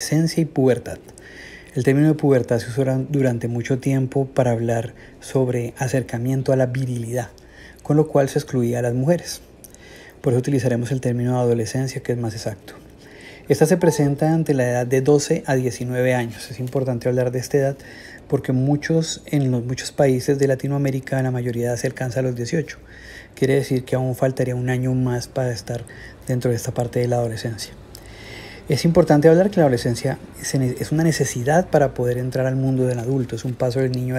Esencia y pubertad. El término de pubertad se usó durante mucho tiempo para hablar sobre acercamiento a la virilidad, con lo cual se excluía a las mujeres. Por eso utilizaremos el término adolescencia, que es más exacto. Esta se presenta ante la edad de 12 a 19 años. Es importante hablar de esta edad porque muchos, en los muchos países de Latinoamérica la mayoría se alcanza a los 18. Quiere decir que aún faltaría un año más para estar dentro de esta parte de la adolescencia. Es importante hablar que la adolescencia es una necesidad para poder entrar al mundo del adulto, es un paso del niño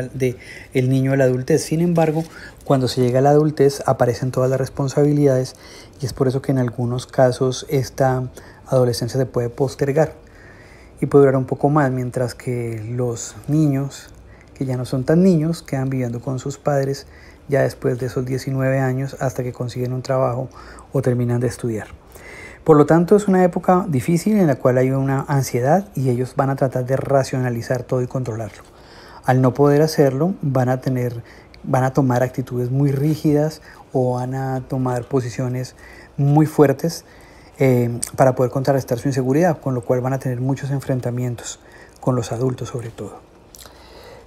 niño a la adultez. Sin embargo, cuando se llega a la adultez aparecen todas las responsabilidades y es por eso que en algunos casos esta adolescencia se puede postergar y puede durar un poco más, mientras que los niños que ya no son tan niños quedan viviendo con sus padres ya después de esos 19 años hasta que consiguen un trabajo o terminan de estudiar. Por lo tanto, es una época difícil en la cual hay una ansiedad y ellos van a tratar de racionalizar todo y controlarlo. Al no poder hacerlo, van a tener van a tomar actitudes muy rígidas o van a tomar posiciones muy fuertes eh, para poder contrarrestar su inseguridad, con lo cual van a tener muchos enfrentamientos con los adultos sobre todo.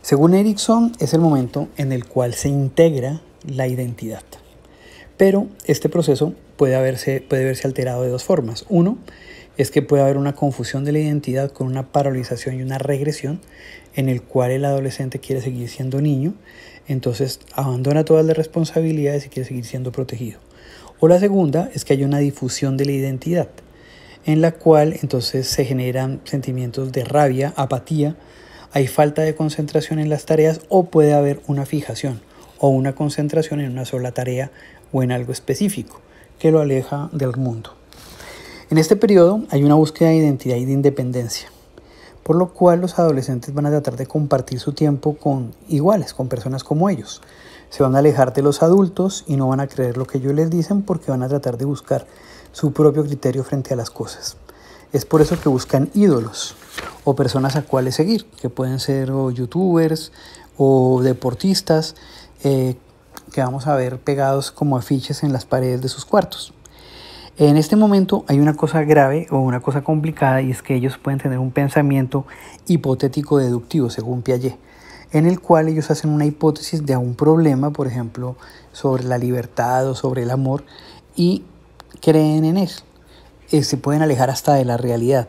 Según Erickson, es el momento en el cual se integra la identidad. Pero este proceso puede, puede verse alterado de dos formas. Uno, es que puede haber una confusión de la identidad con una paralización y una regresión en el cual el adolescente quiere seguir siendo niño, entonces abandona todas las responsabilidades y quiere seguir siendo protegido. O la segunda es que hay una difusión de la identidad, en la cual entonces se generan sentimientos de rabia, apatía, hay falta de concentración en las tareas o puede haber una fijación o una concentración en una sola tarea o en algo específico que lo aleja del mundo. En este periodo hay una búsqueda de identidad y de independencia, por lo cual los adolescentes van a tratar de compartir su tiempo con iguales, con personas como ellos. Se van a alejar de los adultos y no van a creer lo que ellos les dicen porque van a tratar de buscar su propio criterio frente a las cosas. Es por eso que buscan ídolos o personas a cuales seguir, que pueden ser youtubers o deportistas, eh, que vamos a ver pegados como afiches en las paredes de sus cuartos. En este momento hay una cosa grave o una cosa complicada y es que ellos pueden tener un pensamiento hipotético deductivo, según Piaget, en el cual ellos hacen una hipótesis de un problema, por ejemplo, sobre la libertad o sobre el amor y creen en él. Eh, se pueden alejar hasta de la realidad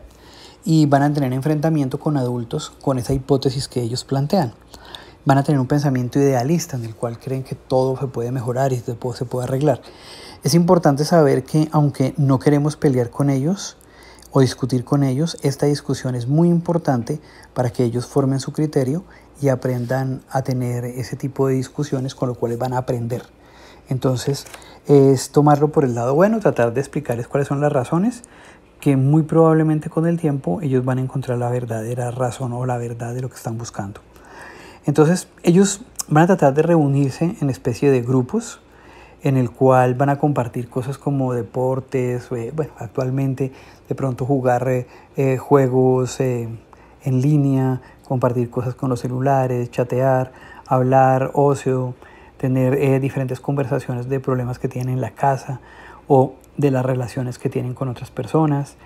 y van a tener enfrentamiento con adultos con esa hipótesis que ellos plantean van a tener un pensamiento idealista en el cual creen que todo se puede mejorar y todo se puede arreglar. Es importante saber que aunque no queremos pelear con ellos o discutir con ellos, esta discusión es muy importante para que ellos formen su criterio y aprendan a tener ese tipo de discusiones con lo cual van a aprender. Entonces es tomarlo por el lado bueno, tratar de explicarles cuáles son las razones, que muy probablemente con el tiempo ellos van a encontrar la verdadera razón o la verdad de lo que están buscando. Entonces ellos van a tratar de reunirse en especie de grupos en el cual van a compartir cosas como deportes, eh, bueno, actualmente de pronto jugar eh, eh, juegos en línea, compartir cosas con los celulares, chatear, hablar, ocio, tener diferentes conversaciones de problemas que tienen en la casa o de las relaciones que tienen con otras personas.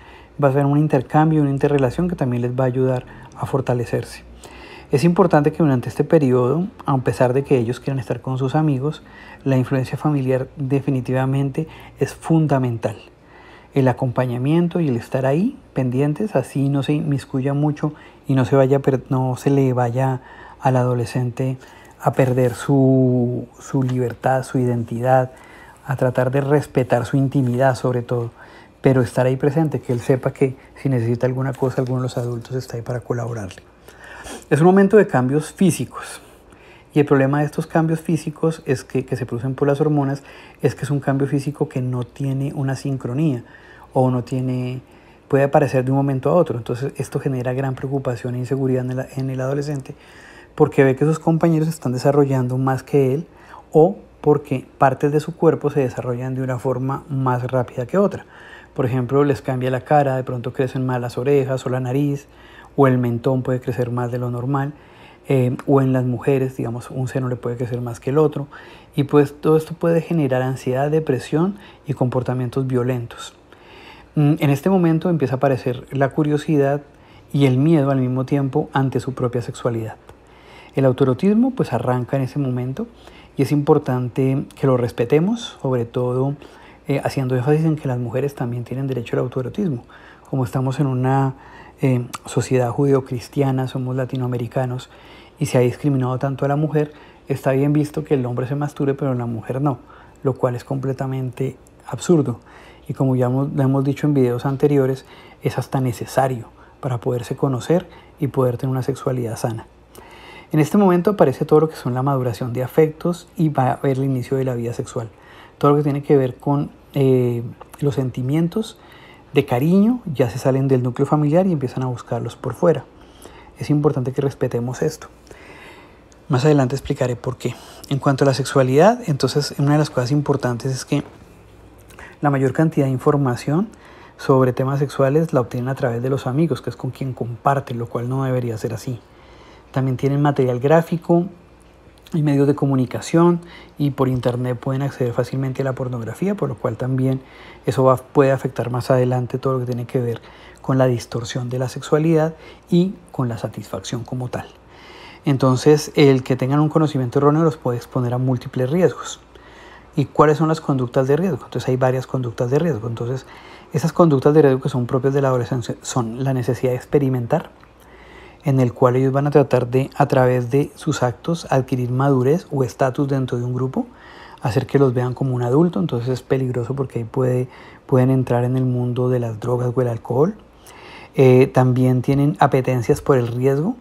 Va a ser un intercambio, una interrelación que también les va a ayudar a fortalecerse. Es importante que durante este periodo, a pesar de que ellos quieran estar con sus amigos, la influencia familiar definitivamente es fundamental. El acompañamiento y el estar ahí pendientes, así no se inmiscuya mucho y no se, vaya, no se le vaya al adolescente a perder su, su libertad, su identidad, a tratar de respetar su intimidad sobre todo pero estar ahí presente, que él sepa que si necesita alguna cosa, alguno de los adultos está ahí para colaborarle. Es un momento de cambios físicos. Y el problema de estos cambios físicos es que, se producen por las hormonas es que es un cambio físico que no tiene una sincronía o no tiene puede aparecer de un momento a otro. Entonces esto genera gran preocupación e inseguridad en el, adolescente porque ve que sus compañeros están desarrollando más que él o porque partes de su cuerpo se desarrollan de una forma más rápida que otra. Por ejemplo, les cambia la cara, de pronto crecen más las orejas o la nariz, o el mentón puede crecer más de lo normal, eh, o en las mujeres, digamos, un seno le puede crecer más que el otro, y pues todo esto puede generar ansiedad, depresión y comportamientos violentos. Mm, en este momento empieza a aparecer la curiosidad y el miedo al mismo tiempo ante su propia sexualidad. El autoerotismo pues arranca en ese momento y es importante que lo respetemos, sobre todo eh, haciendo énfasis en que las mujeres también tienen derecho al autoerotismo. Como estamos en una eh, sociedad judeocristiana, somos latinoamericanos, y se ha discriminado tanto a la mujer, está bien visto que el hombre se masture, pero la mujer no, lo cual es completamente absurdo. Y como ya hemos, hemos dicho en videos anteriores, es hasta necesario para poderse conocer y poder tener una sexualidad sana. En este momento aparece todo lo que son la maduración de afectos y va a haber el inicio de la vida sexual. Todo lo que tiene que ver con eh, los sentimientos, de cariño ya se salen del núcleo familiar y empiezan a buscarlos por fuera. Es importante que respetemos esto. Más adelante explicaré por qué. En cuanto a la sexualidad, entonces una de las cosas importantes es que la mayor cantidad de información sobre temas sexuales la obtienen a través de los amigos, que es con quien comparten, lo cual no debería ser así. También tienen material gráfico, y medios de comunicación y por internet pueden acceder fácilmente a la pornografía, por lo cual también eso puede afectar más adelante todo lo que tiene que ver con la distorsión de la sexualidad y con la satisfacción como tal. Entonces, el que tengan un conocimiento erróneo los puede exponer a múltiples riesgos. ¿Y cuáles son las conductas de riesgo? Entonces hay varias conductas de riesgo. Entonces, esas conductas de riesgo que son propias de la adolescencia son la necesidad de experimentar, en el cual ellos van a tratar de, a través de sus actos, adquirir madurez o estatus dentro de un grupo, hacer que los vean como un adulto, entonces es peligroso porque ahí pueden entrar en el mundo de las drogas o el alcohol. Eh, también tienen apetencias por el riesgo.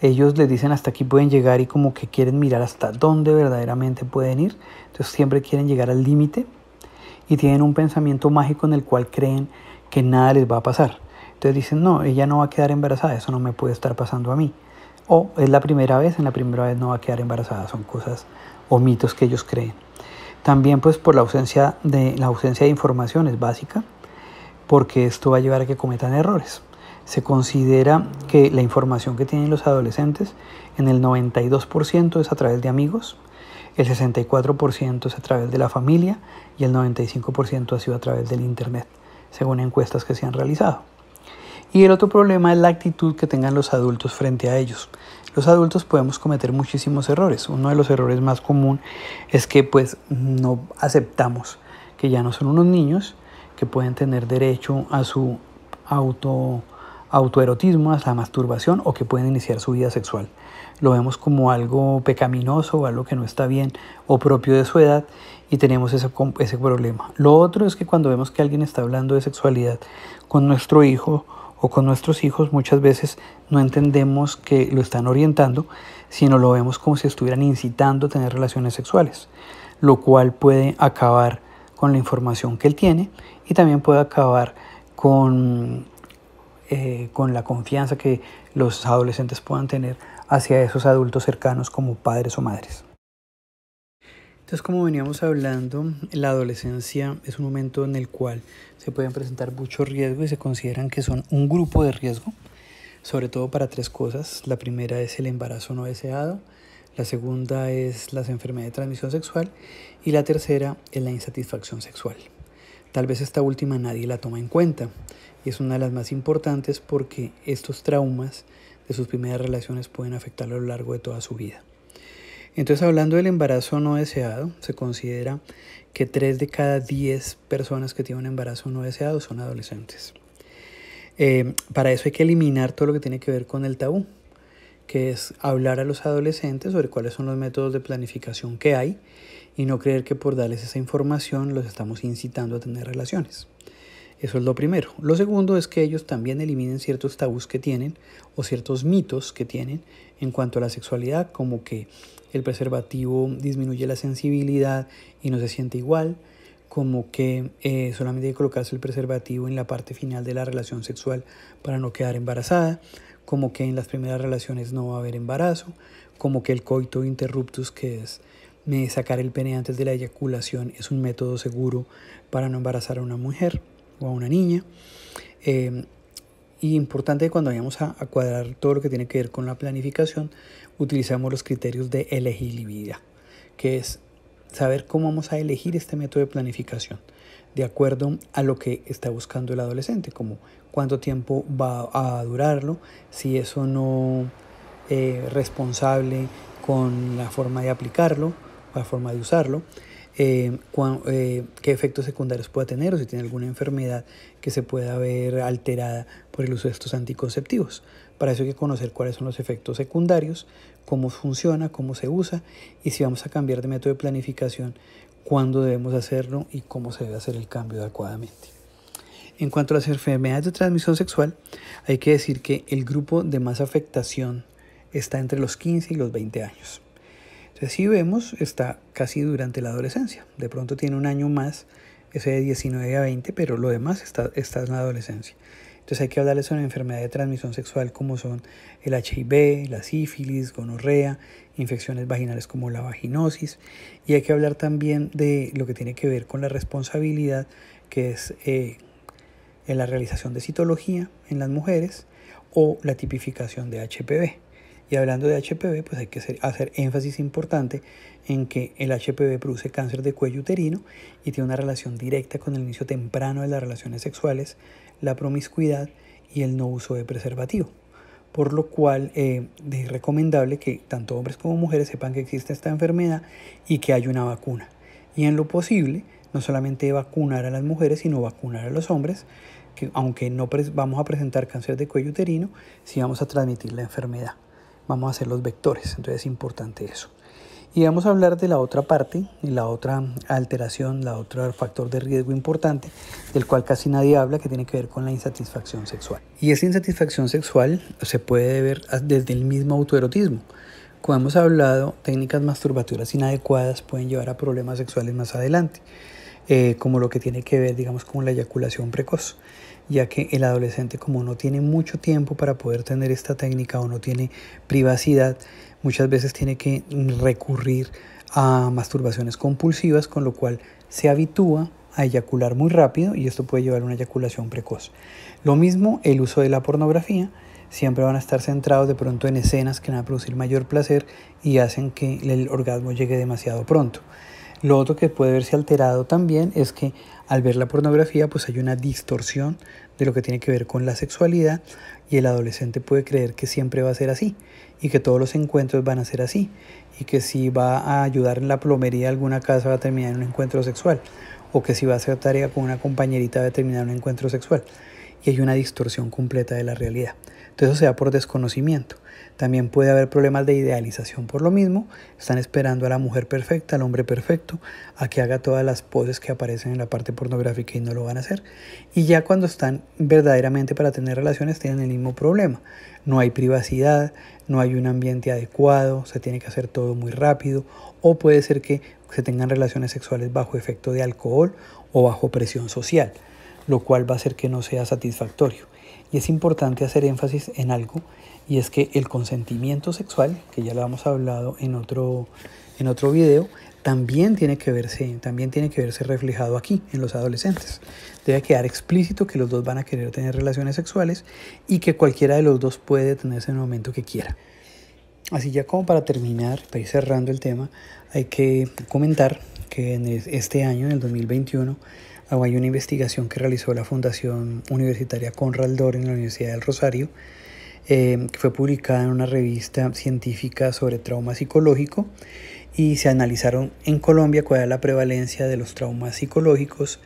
Ellos les dicen hasta aquí pueden llegar y como que quieren mirar hasta dónde verdaderamente pueden ir. Entonces siempre quieren llegar al límite y tienen un pensamiento mágico en el cual creen que nada les va a pasar. Entonces dicen, no, ella no va a quedar embarazada, eso no me puede estar pasando a mí. O es la primera vez, en la primera vez no va a quedar embarazada, son cosas o mitos que ellos creen. También pues por la ausencia de, la ausencia de información es básica, porque esto va a llevar a que cometan errores. Se considera que la información que tienen los adolescentes en el 92% es a través de amigos, el 64% es a través de la familia y el 95% ha sido a través del Internet, según encuestas que se han realizado. Y el otro problema es la actitud que tengan los adultos frente a ellos. Los adultos podemos cometer muchísimos errores. Uno de los errores más común es que pues no aceptamos que ya no son unos niños, que pueden tener derecho a su auto autoerotismo, a la masturbación o que pueden iniciar su vida sexual. Lo vemos como algo pecaminoso o algo que no está bien o propio de su edad y tenemos ese, ese problema. Lo otro es que cuando vemos que alguien está hablando de sexualidad con nuestro hijo o con nuestros hijos muchas veces no entendemos que lo están orientando, sino lo vemos como si estuvieran incitando a tener relaciones sexuales, lo cual puede acabar con la información que él tiene y también puede acabar con, eh, con la confianza que los adolescentes puedan tener hacia esos adultos cercanos como padres o madres. Entonces, como veníamos hablando, la adolescencia es un momento en el cual se pueden presentar muchos riesgos y se consideran que son un grupo de riesgo, sobre todo para tres cosas. La primera es el embarazo no deseado, la segunda es las enfermedades de transmisión sexual y la tercera es la insatisfacción sexual. Tal vez esta última nadie la toma en cuenta y es una de las más importantes porque estos traumas de sus primeras relaciones pueden afectar a lo largo de toda su vida. Entonces, hablando del embarazo no deseado, se considera que 3 de cada 10 personas que tienen un embarazo no deseado son adolescentes. Eh, para eso hay que eliminar todo lo que tiene que ver con el tabú, que es hablar a los adolescentes sobre cuáles son los métodos de planificación que hay y no creer que por darles esa información los estamos incitando a tener relaciones. Eso es lo primero. Lo segundo es que ellos también eliminen ciertos tabús que tienen o ciertos mitos que tienen en cuanto a la sexualidad, como que el preservativo disminuye la sensibilidad y no se siente igual, como que eh, solamente hay que colocarse el preservativo en la parte final de la relación sexual para no quedar embarazada, como que en las primeras relaciones no va a haber embarazo, como que el coito interruptus, que es eh, sacar el pene antes de la eyaculación, es un método seguro para no embarazar a una mujer o a una niña. Em, y importante cuando vayamos a, cuadrar todo lo que tiene que ver con la planificación, utilizamos los criterios de elegibilidad, que es saber cómo vamos a elegir este método de planificación de acuerdo a lo que está buscando el adolescente, como cuánto tiempo va a durarlo, si eso no eh, es responsable con la forma de aplicarlo, la forma de usarlo, eh, eh, qué efectos secundarios pueda tener o si tiene alguna enfermedad que se pueda ver alterada por el uso de estos anticonceptivos. Para eso hay que conocer cuáles son los efectos secundarios, cómo funciona, cómo se usa y si vamos a cambiar de método de planificación, cuándo debemos hacerlo y cómo se debe hacer el cambio adecuadamente. En cuanto a las enfermedades de transmisión sexual, hay que decir que el grupo de más afectación está entre los 15 y los 20 años si vemos, está casi durante la adolescencia. De pronto tiene un año más, ese de 19 a 20, pero lo demás está, está en la adolescencia. Entonces hay que hablarles sobre enfermedades de transmisión sexual como son el HIV, la sífilis, gonorrea, infecciones vaginales como la vaginosis. Y hay que hablar también de lo que tiene que ver con la responsabilidad, que es eh, en la realización de citología en las mujeres o la tipificación de HPV. Y hablando de HPV, pues hay que hacer, énfasis importante en que el HPV produce cáncer de cuello uterino y tiene una relación directa con el inicio temprano de las relaciones sexuales, la promiscuidad y el no uso de preservativo. Por lo cual eh, es recomendable que tanto hombres como mujeres sepan que existe esta enfermedad y que hay una vacuna. Y en lo posible, no solamente vacunar a las mujeres, sino vacunar a los hombres, que aunque no vamos a presentar cáncer de cuello uterino, sí vamos a transmitir la enfermedad vamos a hacer los vectores. Entonces es importante eso. Y vamos a hablar de la otra parte, la otra alteración, la otra factor de riesgo importante, del cual casi nadie habla, que tiene que ver con la insatisfacción sexual. Y esa insatisfacción sexual se puede ver desde el mismo autoerotismo. Como hemos hablado, técnicas masturbatorias inadecuadas pueden llevar a problemas sexuales más adelante, eh, como lo que tiene que ver, digamos, con la eyaculación precoz ya que el adolescente como no tiene mucho tiempo para poder tener esta técnica o no tiene privacidad, muchas veces tiene que recurrir a masturbaciones compulsivas, con lo cual se habitúa a eyacular muy rápido y esto puede llevar a una eyaculación precoz. Lo mismo el uso de la pornografía, siempre van a estar centrados de pronto en escenas que van a producir mayor placer y hacen que el orgasmo llegue demasiado pronto. Lo otro que puede verse alterado también es que al ver la pornografía pues hay una distorsión de lo que tiene que ver con la sexualidad y el adolescente puede creer que siempre va a ser así y que todos los encuentros van a ser así y que si va a ayudar en la plomería de alguna casa va a terminar en un encuentro sexual o que si va a hacer tarea con una compañerita va a terminar en un encuentro sexual y hay una distorsión completa de la realidad. Entonces eso se por desconocimiento. También puede haber problemas de idealización por lo mismo. Están esperando a la mujer perfecta, al hombre perfecto, a que haga todas las poses que aparecen en la parte pornográfica y no lo van a hacer. Y ya cuando están verdaderamente para tener relaciones tienen el mismo problema. No hay privacidad, no hay un ambiente adecuado, se tiene que hacer todo muy rápido. O puede ser que se tengan relaciones sexuales bajo efecto de alcohol o bajo presión social lo cual va a hacer que no sea satisfactorio. Y es importante hacer énfasis en algo, y es que el consentimiento sexual, que ya lo hemos hablado en otro, en otro video, también tiene, que verse, también tiene que verse reflejado aquí, en los adolescentes. Debe quedar explícito que los dos van a querer tener relaciones sexuales y que cualquiera de los dos puede tenerse en el momento que quiera. Así ya como para terminar, para ir cerrando el tema, hay que comentar que en este año, en el 2021, hay una investigación que realizó la Fundación Universitaria Conrad en la Universidad del Rosario, eh, que fue publicada en una revista científica sobre trauma psicológico y se analizaron en Colombia cuál era la prevalencia de los traumas psicológicos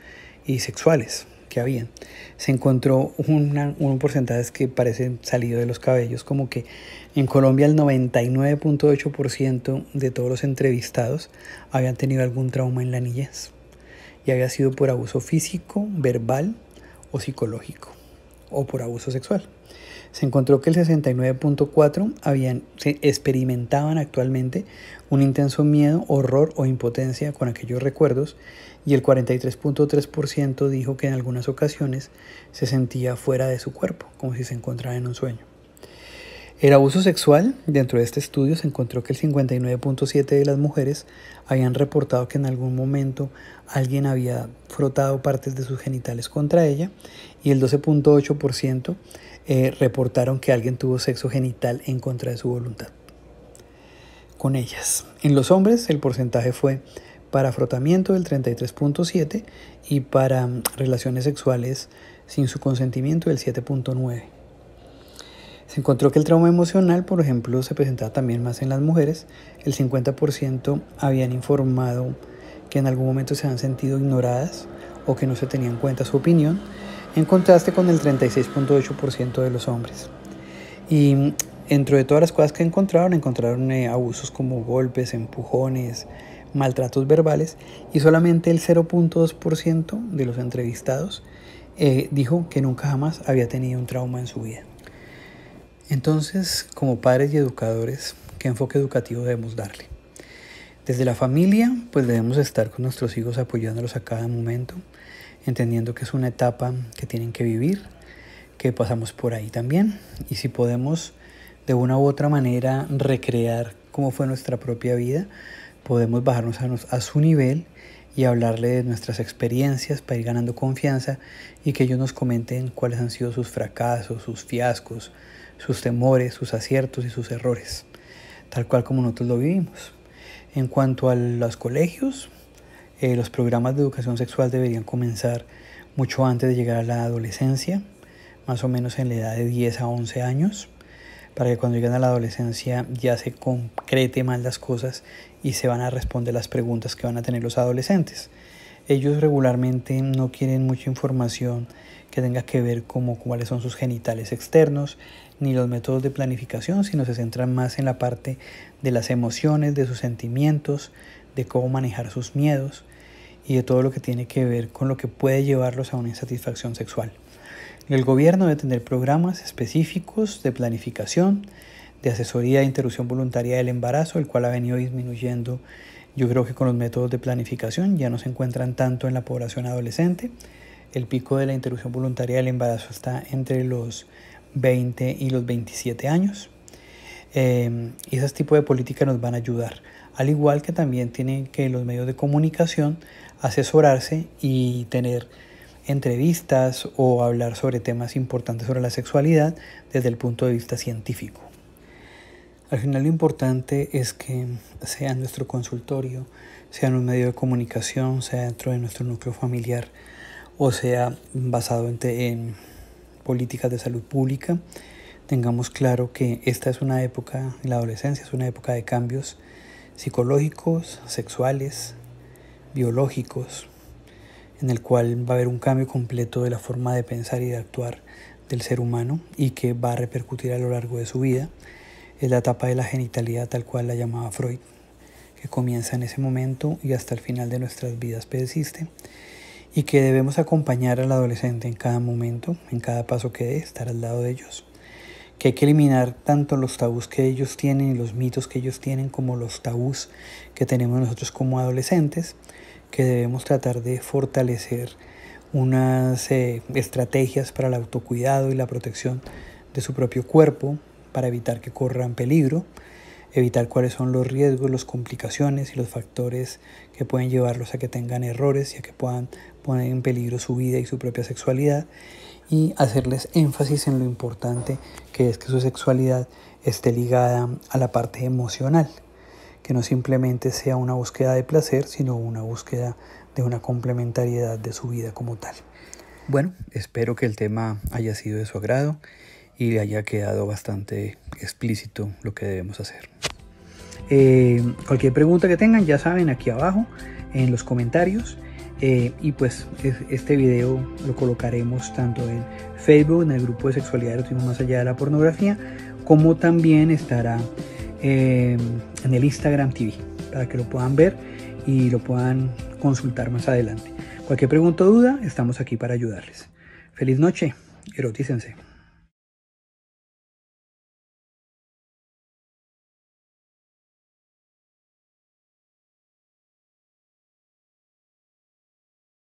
y sexuales que habían. Se encontró un porcentaje que parece salido de los cabellos, como que en Colombia el 99.8% de todos los entrevistados habían tenido algún trauma en la niñez y había sido por abuso físico, verbal o psicológico o por abuso sexual. Se encontró que el 69.4 habían experimentaban actualmente un intenso miedo, horror o impotencia con aquellos recuerdos y el 43.3% dijo que en algunas ocasiones se sentía fuera de su cuerpo, como si se encontrara en un sueño. El abuso sexual, dentro de este estudio se encontró que el 59.7 de las mujeres habían reportado que en algún momento alguien había frotado partes de sus genitales contra ella y el 12.8% eh, reportaron que alguien tuvo sexo genital en contra de su voluntad con ellas. En los hombres el porcentaje fue para frotamiento del 33.7 y para mm, relaciones sexuales sin su consentimiento del 7.9. Se encontró que el trauma emocional, por ejemplo, se presentaba también más en las mujeres. El 50% habían informado que en algún momento se han sentido ignoradas o que no se tenía en cuenta su opinión, en contraste con el 36.8% de los hombres. Y dentro de todas las cosas que encontraron, encontraron eh, abusos como golpes, empujones, maltratos verbales, y solamente el 0.2% de los entrevistados eh, dijo que nunca jamás había tenido un trauma en su vida. Entonces, como padres y educadores, ¿qué enfoque educativo debemos darle? Desde la familia, pues debemos estar con nuestros hijos apoyándolos a cada momento, entendiendo que es una etapa que tienen que vivir, que pasamos por ahí también, y si podemos de una u otra manera recrear cómo fue nuestra propia vida, podemos bajarnos a, su nivel y hablarle de nuestras experiencias para ir ganando confianza y que ellos nos comenten cuáles han sido sus fracasos, sus fiascos, sus temores, sus aciertos y sus errores, tal cual como nosotros lo vivimos. En cuanto a los colegios, eh, los programas de educación sexual deberían comenzar mucho antes de llegar a la adolescencia, más o menos en la edad de 10 a 11 años, para que cuando lleguen a la adolescencia ya se concrete más las cosas y se van a responder las preguntas que van a tener los adolescentes. Ellos regularmente no quieren mucha información que tenga que ver como cuáles son sus genitales externos ni los métodos de planificación, sino se centran más en la parte de las emociones, de sus sentimientos, de cómo manejar sus miedos y de todo lo que tiene que ver con lo que puede llevarlos a una insatisfacción sexual. El gobierno debe tener programas específicos de planificación, de asesoría de interrupción voluntaria del embarazo, el cual ha venido disminuyendo yo creo que con los métodos de planificación ya no se encuentran tanto en la población adolescente. El pico de la interrupción voluntaria del embarazo está entre los 20 y los 27 años. Em, y ese tipo de políticas nos van a ayudar. Al igual que también tienen que los medios de comunicación asesorarse y tener entrevistas o hablar sobre temas importantes sobre la sexualidad desde el punto de vista científico. Al final lo importante es que sea en nuestro consultorio, sea en un medio de comunicación, sea dentro de nuestro núcleo familiar o sea basado en, políticas de salud pública, tengamos claro que esta es una época, la adolescencia es una época de cambios psicológicos, sexuales, biológicos, en el cual va a haber un cambio completo de la forma de pensar y de actuar del ser humano y que va a repercutir a lo largo de su vida es la etapa de la genitalidad tal cual la llamaba Freud, que comienza en ese momento y hasta el final de nuestras vidas persiste y que debemos acompañar al adolescente en cada momento, en cada paso que dé, estar al lado de ellos, que hay que eliminar tanto los tabús que ellos tienen y los mitos que ellos tienen como los tabús que tenemos nosotros como adolescentes, que debemos tratar de fortalecer unas eh, estrategias para el autocuidado y la protección de su propio cuerpo, para evitar que corran peligro, evitar cuáles son los riesgos, las complicaciones y los factores que pueden llevarlos a que tengan errores y a que puedan poner en peligro su vida y su propia sexualidad y hacerles énfasis en lo importante que es que su sexualidad esté ligada a la parte emocional, que no simplemente sea una búsqueda de placer, sino una búsqueda de una complementariedad de su vida como tal. Bueno, espero que el tema haya sido de su agrado y le haya quedado bastante explícito lo que debemos hacer. Eh, cualquier pregunta que tengan, ya saben, aquí abajo en los comentarios. Eh, y pues este video lo colocaremos tanto en Facebook, en el grupo de sexualidad erótica más allá de la pornografía, como también estará eh, en el Instagram TV para que lo puedan ver y lo puedan consultar más adelante. Cualquier pregunta o duda, estamos aquí para ayudarles. Feliz noche, erotícense.